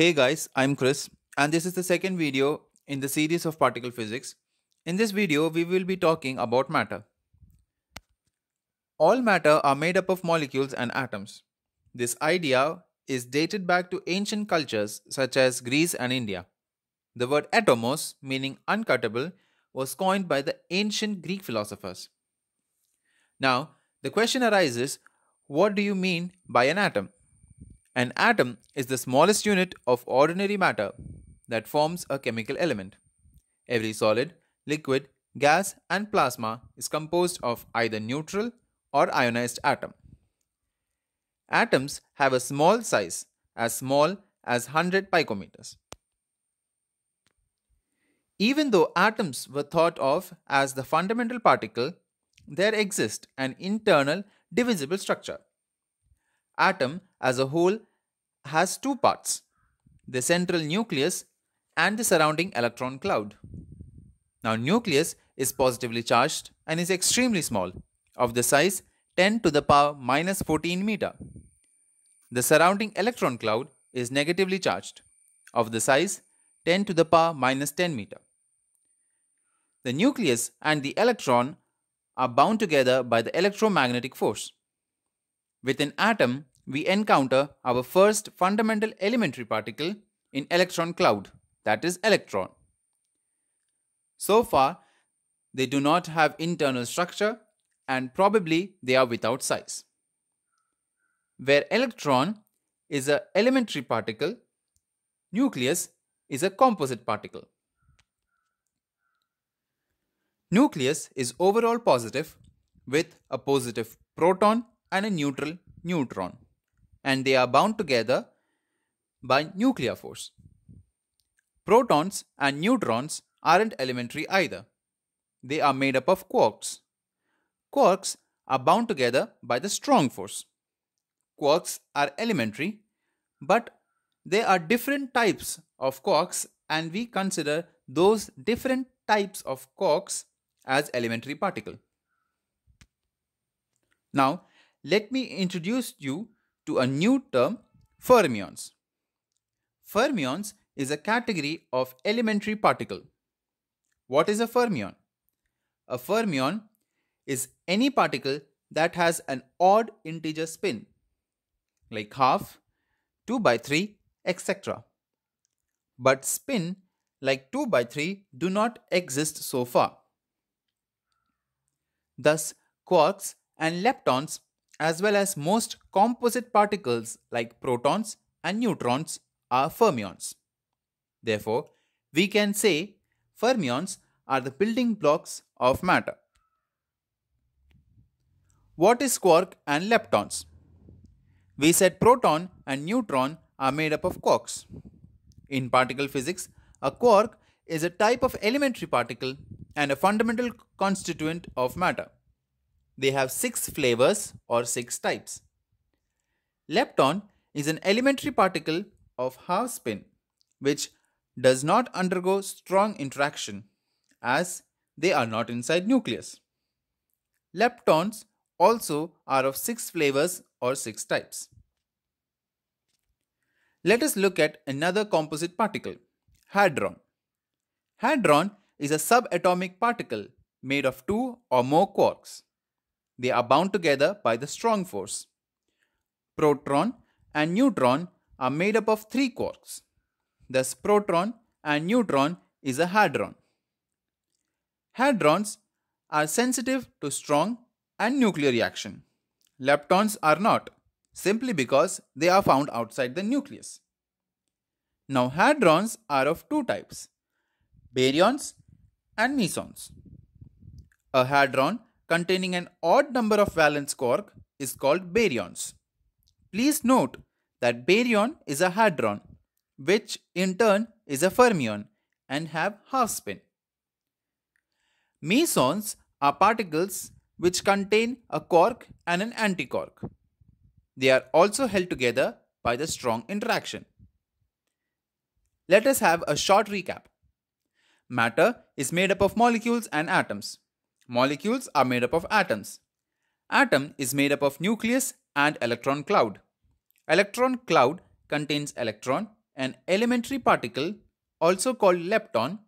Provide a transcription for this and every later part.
Hey guys, I'm Chris and this is the second video in the series of particle physics. In this video, we will be talking about matter. All matter are made up of molecules and atoms. This idea is dated back to ancient cultures such as Greece and India. The word atomos, meaning uncuttable, was coined by the ancient Greek philosophers. Now, the question arises, what do you mean by an atom? An atom is the smallest unit of ordinary matter that forms a chemical element. Every solid, liquid, gas, and plasma is composed of either neutral or ionized atom. Atoms have a small size, as small as 100 picometers. Even though atoms were thought of as the fundamental particle, there exists an internal divisible structure. Atom as a whole has two parts the central nucleus and the surrounding electron cloud. Now, nucleus is positively charged and is extremely small, of the size 10 to the power minus 14 meter. The surrounding electron cloud is negatively charged, of the size 10 to the power minus 10 meter. The nucleus and the electron are bound together by the electromagnetic force. With an atom, we encounter our first fundamental elementary particle in electron cloud, that is electron. So far, they do not have internal structure and probably they are without size. Where electron is a elementary particle, nucleus is a composite particle. Nucleus is overall positive with a positive proton and a neutral neutron and they are bound together by nuclear force. Protons and neutrons aren't elementary either. They are made up of quarks. Quarks are bound together by the strong force. Quarks are elementary, but there are different types of quarks, and we consider those different types of quarks as elementary particle. Now, let me introduce you to a new term, fermions. Fermions is a category of elementary particle. What is a fermion? A fermion is any particle that has an odd integer spin, like half, 2 by 3, etc. But spin like 2 by 3 do not exist so far. Thus, quarks and leptons as well as most composite particles like protons and neutrons are fermions. Therefore, we can say fermions are the building blocks of matter. What is quark and leptons? We said proton and neutron are made up of quarks. In particle physics, a quark is a type of elementary particle and a fundamental constituent of matter they have 6 flavors or 6 types. Lepton is an elementary particle of half spin which does not undergo strong interaction as they are not inside nucleus. Leptons also are of 6 flavors or 6 types. Let us look at another composite particle, hadron. Hadron is a subatomic particle made of two or more quarks. They are bound together by the strong force. Proton and neutron are made up of three quarks. Thus, proton and neutron is a hadron. Hadrons are sensitive to strong and nuclear reaction. Leptons are not, simply because they are found outside the nucleus. Now, hadrons are of two types baryons and mesons. A hadron containing an odd number of valence quark is called baryons. Please note that baryon is a hadron, which in turn is a fermion and have half spin. Mesons are particles which contain a quark and an antiquark. They are also held together by the strong interaction. Let us have a short recap. Matter is made up of molecules and atoms. Molecules are made up of atoms. Atom is made up of nucleus and electron cloud. Electron cloud contains electron, an elementary particle also called lepton.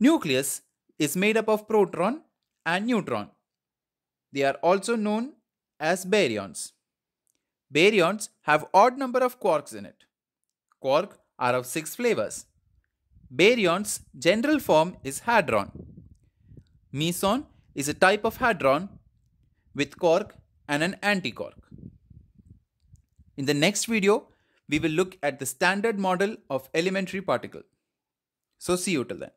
Nucleus is made up of proton and neutron. They are also known as baryons. Baryons have odd number of quarks in it. Quark are of 6 flavors. Baryon's general form is hadron. Meson is a type of hadron with cork and an anticork. In the next video, we will look at the standard model of elementary particle. So see you till then.